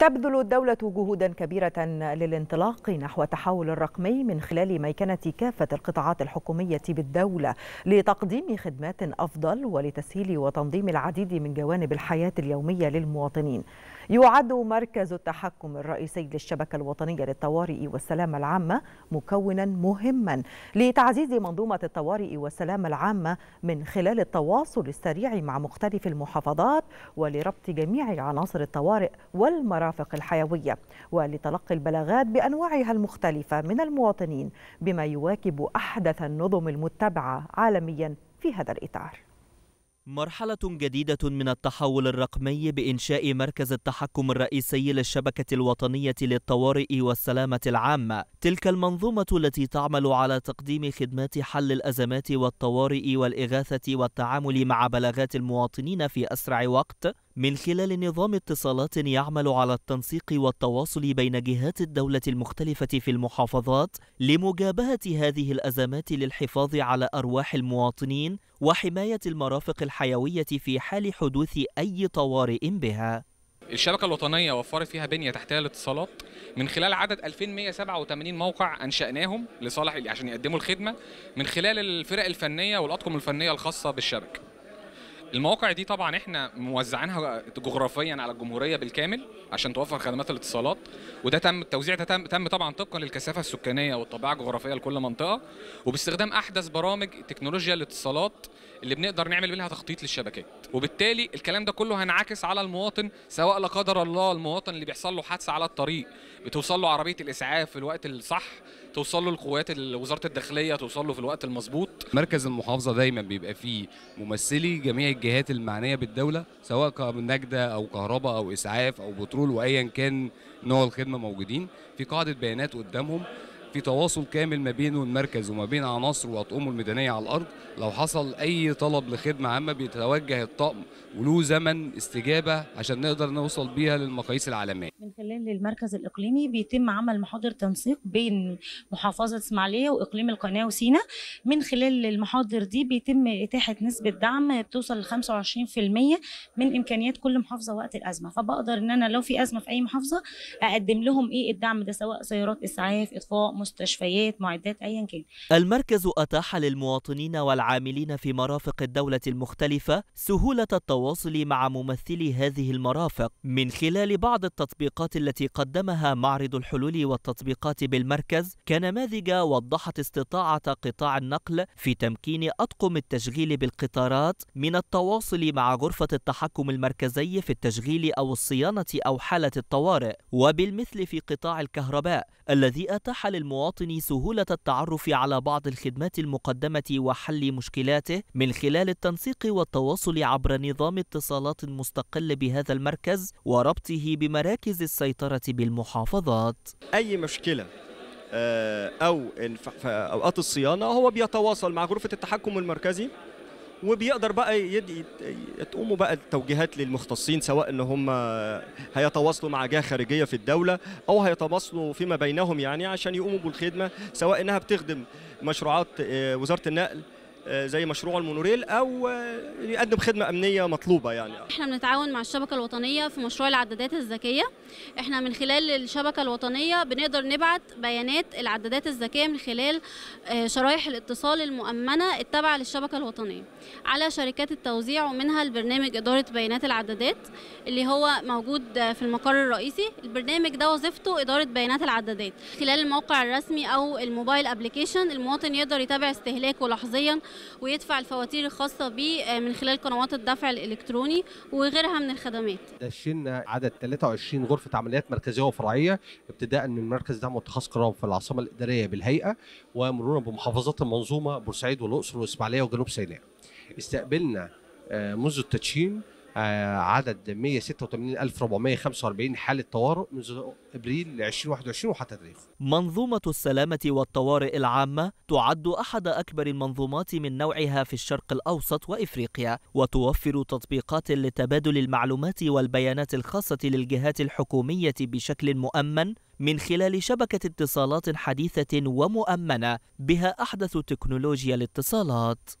تبذل الدولة جهودا كبيرة للانطلاق نحو التحول الرقمي من خلال ميكنة كافة القطاعات الحكومية بالدولة لتقديم خدمات أفضل ولتسهيل وتنظيم العديد من جوانب الحياة اليومية للمواطنين. يعد مركز التحكم الرئيسي للشبكة الوطنية للطوارئ والسلامة العامة مكونا مهما لتعزيز منظومة الطوارئ والسلامة العامة من خلال التواصل السريع مع مختلف المحافظات ولربط جميع عناصر الطوارئ والمرافق المرافق الحيوية ولتلقي البلاغات بأنواعها المختلفة من المواطنين بما يواكب أحدث النظم المتبعة عالميا في هذا الإطار مرحلة جديدة من التحول الرقمي بإنشاء مركز التحكم الرئيسي للشبكة الوطنية للطوارئ والسلامة العامة، تلك المنظومة التي تعمل على تقديم خدمات حل الأزمات والطوارئ والإغاثة والتعامل مع بلاغات المواطنين في أسرع وقت من خلال نظام اتصالات يعمل على التنسيق والتواصل بين جهات الدولة المختلفة في المحافظات لمجابهة هذه الأزمات للحفاظ على أرواح المواطنين وحماية المرافق الحيوية في حال حدوث أي طوارئ بها الشبكة الوطنية وفرت فيها بنية تحتية للاتصالات من خلال عدد 2187 موقع أنشأناهم لصالح عشان يقدموا الخدمة من خلال الفرق الفنية والأطقم الفنية الخاصة بالشبكة المواقع دي طبعا احنا موزعينها جغرافيا على الجمهوريه بالكامل عشان توفر خدمات الاتصالات وده تم التوزيع ده تم, تم طبعا طبقا للكثافه السكانيه والطبيعه الجغرافيه لكل منطقه وباستخدام احدث برامج تكنولوجيا الاتصالات اللي بنقدر نعمل منها تخطيط للشبكات وبالتالي الكلام ده كله هينعكس على المواطن سواء لا قدر الله المواطن اللي بيحصل له حادثه على الطريق بتوصل له عربيه الاسعاف في الوقت الصح توصل له القوات وزاره الداخليه توصل له في الوقت المظبوط مركز المحافظه دايما بيبقى فيه ممثلي جميع الجهات المعنيه بالدوله سواء نجده او كهرباء او اسعاف او بترول وايا كان نوع الخدمه موجودين في قاعده بيانات قدامهم في تواصل كامل ما بينه المركز وما بين عناصره واطقمه الميدانيه على الارض لو حصل اي طلب لخدمه عامه بيتوجه الطقم وله زمن استجابه عشان نقدر نوصل بيها للمقاييس العالميه. من خلال المركز الاقليمي بيتم عمل محاضر تنسيق بين محافظه اسماعيليه واقليم القناه وسينا من خلال المحاضر دي بيتم اتاحه نسبه دعم بتوصل ل 25% من امكانيات كل محافظه وقت الازمه فبقدر ان انا لو في ازمه في اي محافظه اقدم لهم ايه الدعم ده سواء سيارات اسعاف اطفاء مستشفيات معدات ايا كان المركز اتاح للمواطنين والعاملين في مرافق الدوله المختلفه سهوله التواصل مع ممثلي هذه المرافق من خلال بعض التطبيقات التي قدمها معرض الحلول والتطبيقات بالمركز كنماذج وضحت استطاعه قطاع النقل في تمكين اطقم التشغيل بالقطارات من التواصل مع غرفه التحكم المركزي في التشغيل او الصيانه او حاله الطوارئ وبالمثل في قطاع الكهرباء الذي اتاح للم للمواطن سهولة التعرف على بعض الخدمات المقدمة وحل مشكلاته من خلال التنسيق والتواصل عبر نظام اتصالات مستقل بهذا المركز وربطه بمراكز السيطرة بالمحافظات أي مشكلة آه، أو أوقات الصيانة هو بيتواصل مع غرفة التحكم المركزي وبيقدر بقى يدي تقوموا بقى التوجيهات للمختصين سواء ان هم هيتواصلوا مع جهه خارجيه في الدوله او هيتواصلوا فيما بينهم يعني عشان يقوموا بالخدمه سواء انها بتخدم مشروعات آه، وزاره النقل آه، زي مشروع المونوريل او آه، يقدم خدمه امنيه مطلوبه يعني احنا بنتعاون مع الشبكه الوطنيه في مشروع العدادات الذكيه احنا من خلال الشبكه الوطنيه بنقدر نبعت بيانات العدادات الذكيه من خلال آه، شرايح الاتصال المؤمنه التابعه للشبكه الوطنيه على شركات التوزيع ومنها البرنامج اداره بيانات العدادات اللي هو موجود في المقر الرئيسي البرنامج ده وظيفته اداره بيانات العدادات خلال الموقع الرسمي او الموبايل ابلكيشن المواطن يقدر يتابع استهلاكه لحظيا ويدفع الفواتير الخاصه بيه آه، من خلال قنوات الدفع الالكتروني وغيرها من الخدمات. دشنا عدد 23 غرفه عمليات مركزيه وفرعيه ابتداء من مركز دعم واتخاذ قرار في العاصمه الاداريه بالهيئه ومرورا بمحافظات المنظومه بورسعيد والاقصر والاسماعيليه وجنوب سيناء. استقبلنا آه، منذ التدشين آه، عدد 186445 حالة طوارئ منذ ابريل 2021 وحتى تاريخه. منظومة السلامة والطوارئ العامة تعد احد اكبر المنظومات من نوعها في الشرق الاوسط وافريقيا، وتوفر تطبيقات لتبادل المعلومات والبيانات الخاصة للجهات الحكومية بشكل مؤمن من خلال شبكة اتصالات حديثة ومؤمنة بها احدث تكنولوجيا الاتصالات.